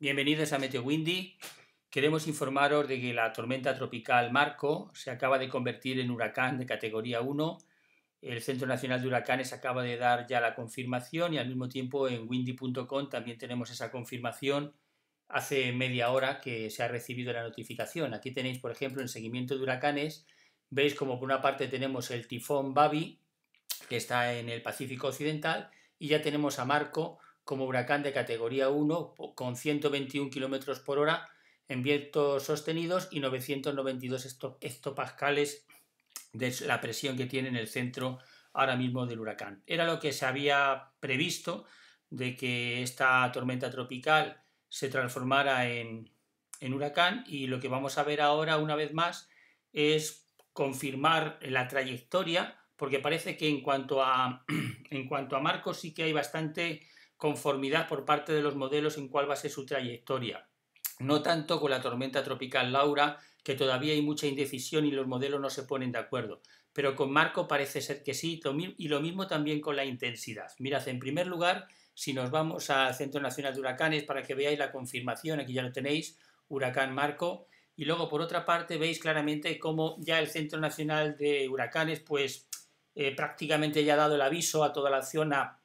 Bienvenidos a Meteo Windy. Queremos informaros de que la tormenta tropical Marco se acaba de convertir en huracán de categoría 1. El Centro Nacional de Huracanes acaba de dar ya la confirmación y al mismo tiempo en windy.com también tenemos esa confirmación hace media hora que se ha recibido la notificación. Aquí tenéis, por ejemplo, en seguimiento de huracanes, veis como por una parte tenemos el tifón Babi, que está en el Pacífico Occidental, y ya tenemos a Marco como huracán de categoría 1 con 121 km por hora en vientos sostenidos y 992 hectopascales de la presión que tiene en el centro ahora mismo del huracán. Era lo que se había previsto de que esta tormenta tropical se transformara en, en huracán y lo que vamos a ver ahora una vez más es confirmar la trayectoria porque parece que en cuanto a, en cuanto a sí que hay bastante conformidad por parte de los modelos en cuál va a ser su trayectoria. No tanto con la tormenta tropical Laura, que todavía hay mucha indecisión y los modelos no se ponen de acuerdo, pero con Marco parece ser que sí, y lo mismo también con la intensidad. Mirad, en primer lugar, si nos vamos al Centro Nacional de Huracanes para que veáis la confirmación, aquí ya lo tenéis, huracán Marco, y luego por otra parte veis claramente cómo ya el Centro Nacional de Huracanes pues eh, prácticamente ya ha dado el aviso a toda la zona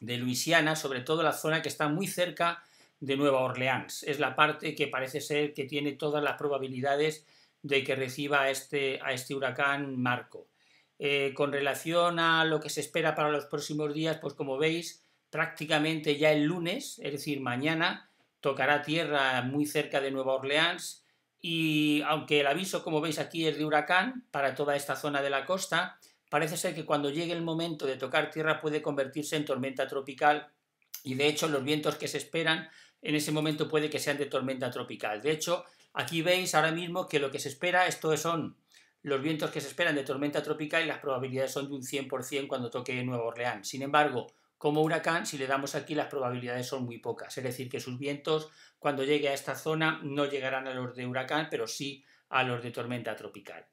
de Luisiana, sobre todo la zona que está muy cerca de Nueva Orleans. Es la parte que parece ser que tiene todas las probabilidades de que reciba a este, a este huracán Marco. Eh, con relación a lo que se espera para los próximos días, pues como veis, prácticamente ya el lunes, es decir, mañana, tocará tierra muy cerca de Nueva Orleans y aunque el aviso, como veis aquí, es de huracán para toda esta zona de la costa, parece ser que cuando llegue el momento de tocar tierra puede convertirse en tormenta tropical y de hecho los vientos que se esperan en ese momento puede que sean de tormenta tropical. De hecho, aquí veis ahora mismo que lo que se espera, esto son los vientos que se esperan de tormenta tropical y las probabilidades son de un 100% cuando toque Nueva Orleans. Sin embargo, como huracán, si le damos aquí las probabilidades son muy pocas, es decir, que sus vientos cuando llegue a esta zona no llegarán a los de huracán, pero sí a los de tormenta tropical.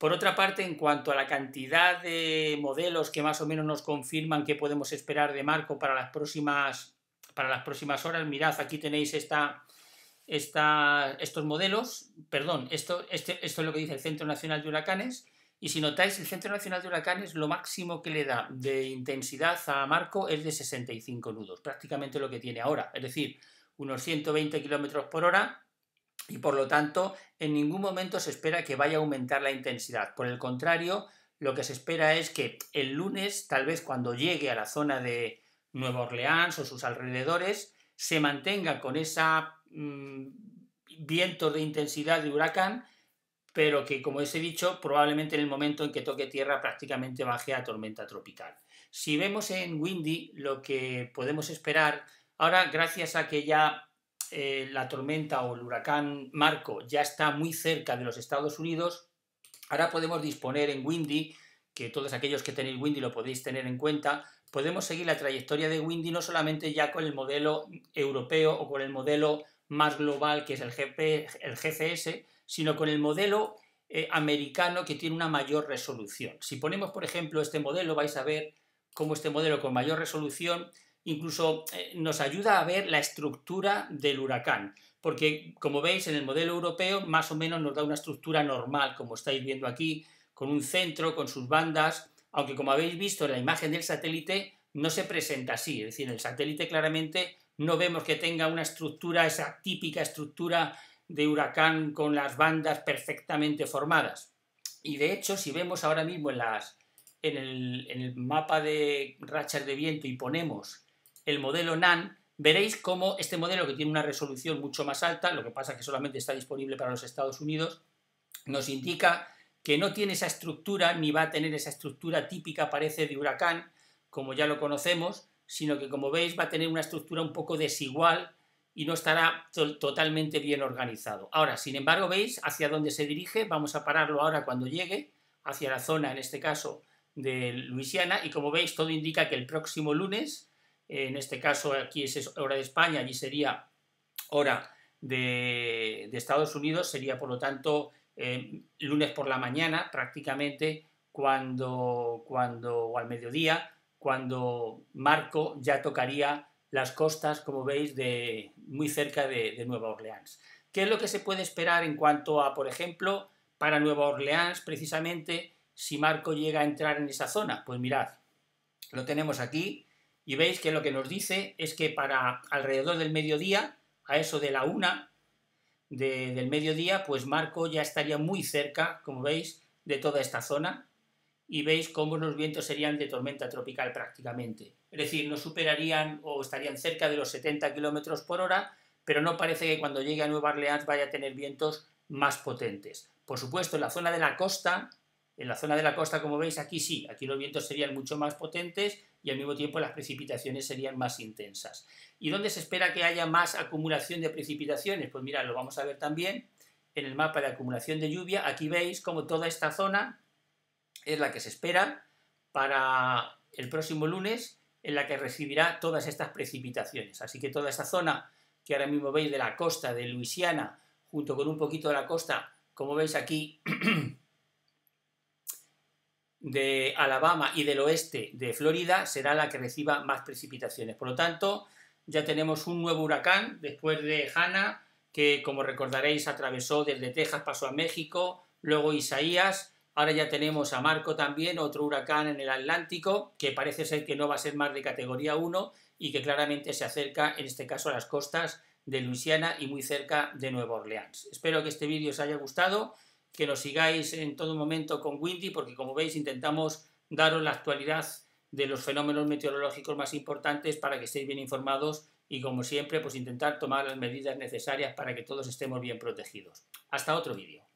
Por otra parte, en cuanto a la cantidad de modelos que más o menos nos confirman que podemos esperar de Marco para las próximas, para las próximas horas, mirad, aquí tenéis estos modelos, perdón, esto, este, esto es lo que dice el Centro Nacional de Huracanes, y si notáis, el Centro Nacional de Huracanes lo máximo que le da de intensidad a Marco es de 65 nudos, prácticamente lo que tiene ahora, es decir, unos 120 km por hora, y por lo tanto en ningún momento se espera que vaya a aumentar la intensidad. Por el contrario, lo que se espera es que el lunes, tal vez cuando llegue a la zona de Nueva Orleans o sus alrededores, se mantenga con esa mm, viento de intensidad de huracán, pero que, como os he dicho, probablemente en el momento en que toque tierra prácticamente baje a tormenta tropical. Si vemos en Windy lo que podemos esperar, ahora gracias a que ya eh, la tormenta o el huracán Marco ya está muy cerca de los Estados Unidos, ahora podemos disponer en Windy, que todos aquellos que tenéis Windy lo podéis tener en cuenta, podemos seguir la trayectoria de Windy no solamente ya con el modelo europeo o con el modelo más global que es el, GCS, sino con el modelo eh, americano que tiene una mayor resolución. Si ponemos, por ejemplo, este modelo, vais a ver cómo este modelo con mayor resolución incluso eh, nos ayuda a ver la estructura del huracán, porque como veis en el modelo europeo más o menos nos da una estructura normal, como estáis viendo aquí, con un centro, con sus bandas, aunque como habéis visto en la imagen del satélite no se presenta así, es decir, el satélite claramente no vemos que tenga una estructura, esa típica estructura de huracán con las bandas perfectamente formadas. Y de hecho, si vemos ahora mismo en, el, el mapa de rachas de viento y ponemos el modelo NAN, veréis cómo este modelo que tiene una resolución mucho más alta, lo que pasa es que solamente está disponible para los Estados Unidos, nos indica que no tiene esa estructura ni va a tener esa estructura típica, parece, de huracán, como ya lo conocemos, sino que como veis va a tener una estructura un poco desigual y no estará totalmente bien organizado. Ahora, sin embargo, veis hacia dónde se dirige, vamos a pararlo ahora cuando llegue, hacia la zona, en este caso, de Luisiana, y como veis todo indica que el próximo lunes en este caso aquí es hora de España, allí sería hora de, Estados Unidos, sería por lo tanto eh, lunes por la mañana prácticamente cuando, cuando, o al mediodía, cuando Marco ya tocaría las costas, como veis, de, muy cerca de Nueva Orleans. ¿Qué es lo que se puede esperar en cuanto a, por ejemplo, para Nueva Orleans, precisamente, si Marco llega a entrar en esa zona? Pues mirad, lo tenemos aquí, y veis que lo que nos dice es que para alrededor del mediodía, a eso de la una del mediodía, pues Marco ya estaría muy cerca, como veis, de toda esta zona y veis cómo los vientos serían de tormenta tropical prácticamente. Es decir, no superarían o estarían cerca de los 70 km por hora, pero no parece que cuando llegue a Nueva Orleans vaya a tener vientos más potentes. Por supuesto, en la zona de la costa en la zona de la costa, como veis, aquí sí, aquí los vientos serían mucho más potentes y al mismo tiempo las precipitaciones serían más intensas. ¿Y dónde se espera que haya más acumulación de precipitaciones? Pues mira, lo vamos a ver también en el mapa de acumulación de lluvia. Aquí veis como toda esta zona es la que se espera para el próximo lunes, en la que recibirá todas estas precipitaciones. Así que toda esta zona que ahora mismo veis de la costa de Luisiana, junto con un poquito de la costa, como veis aquí, de Alabama y del oeste de Florida será la que reciba más precipitaciones. Por lo tanto, ya tenemos un nuevo huracán después de Hanna, que como recordaréis atravesó desde Texas, pasó a México, luego Isaías, ahora ya tenemos a Marco también, otro huracán en el Atlántico, que parece ser que no va a ser más de categoría 1 y que claramente se acerca, en este caso, a las costas de Luisiana y muy cerca de Nueva Orleans. Espero que este vídeo os haya gustado que lo sigáis en todo momento con Windy, porque como veis intentamos daros la actualidad de los fenómenos meteorológicos más importantes para que estéis bien informados y como siempre pues intentar tomar las medidas necesarias para que todos estemos bien protegidos. Hasta otro vídeo.